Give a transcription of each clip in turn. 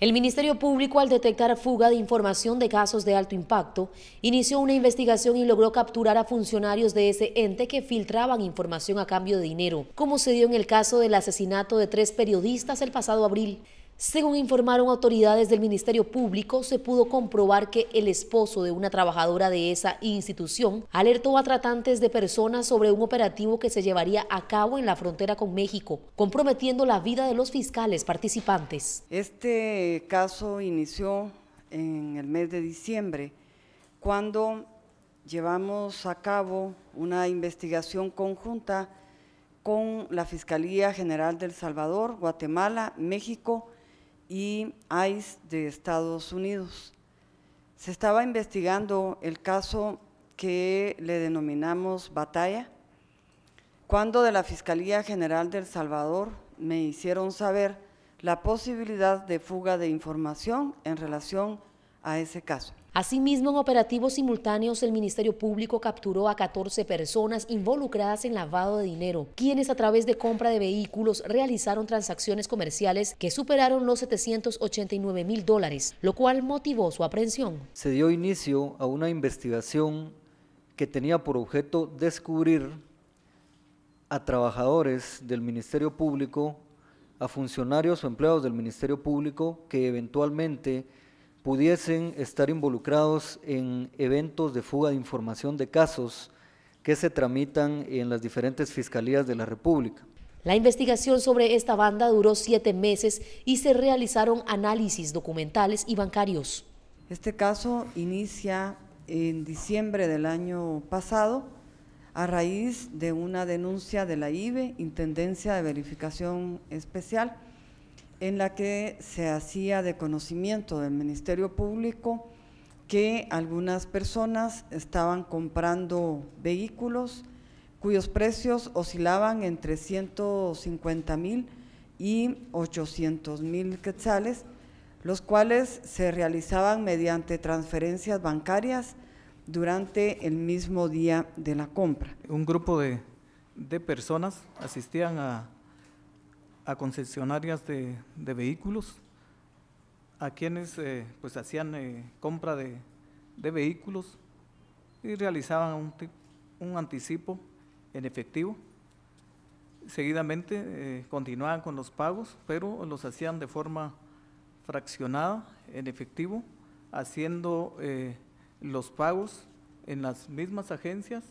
El Ministerio Público, al detectar fuga de información de casos de alto impacto, inició una investigación y logró capturar a funcionarios de ese ente que filtraban información a cambio de dinero, como se dio en el caso del asesinato de tres periodistas el pasado abril. Según informaron autoridades del Ministerio Público, se pudo comprobar que el esposo de una trabajadora de esa institución alertó a tratantes de personas sobre un operativo que se llevaría a cabo en la frontera con México, comprometiendo la vida de los fiscales participantes. Este caso inició en el mes de diciembre, cuando llevamos a cabo una investigación conjunta con la Fiscalía General del Salvador, Guatemala, México, y ICE de Estados Unidos. Se estaba investigando el caso que le denominamos batalla, cuando de la Fiscalía General del Salvador me hicieron saber la posibilidad de fuga de información en relación a ese caso. Asimismo, en operativos simultáneos, el Ministerio Público capturó a 14 personas involucradas en lavado de dinero, quienes a través de compra de vehículos realizaron transacciones comerciales que superaron los 789 mil dólares, lo cual motivó su aprehensión. Se dio inicio a una investigación que tenía por objeto descubrir a trabajadores del Ministerio Público, a funcionarios o empleados del Ministerio Público que eventualmente pudiesen estar involucrados en eventos de fuga de información de casos que se tramitan en las diferentes fiscalías de la República. La investigación sobre esta banda duró siete meses y se realizaron análisis documentales y bancarios. Este caso inicia en diciembre del año pasado a raíz de una denuncia de la IBE, Intendencia de Verificación Especial, en la que se hacía de conocimiento del Ministerio Público que algunas personas estaban comprando vehículos cuyos precios oscilaban entre 150 mil y 800 mil quetzales, los cuales se realizaban mediante transferencias bancarias durante el mismo día de la compra. Un grupo de, de personas asistían a, a concesionarias de, vehículos, a quienes eh, pues hacían eh, compra de, vehículos y realizaban un, anticipo en efectivo. Seguidamente eh, continuaban con los pagos, pero los hacían de forma fraccionada en efectivo, haciendo los pagos en las mismas agencias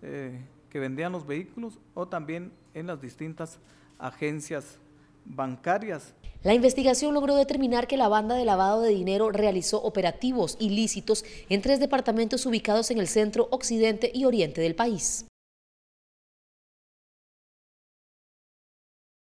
que vendían los vehículos o también en las distintas agencias bancarias. La investigación logró determinar que la banda de lavado de dinero realizó operativos ilícitos en tres departamentos ubicados en el centro, occidente y oriente del país.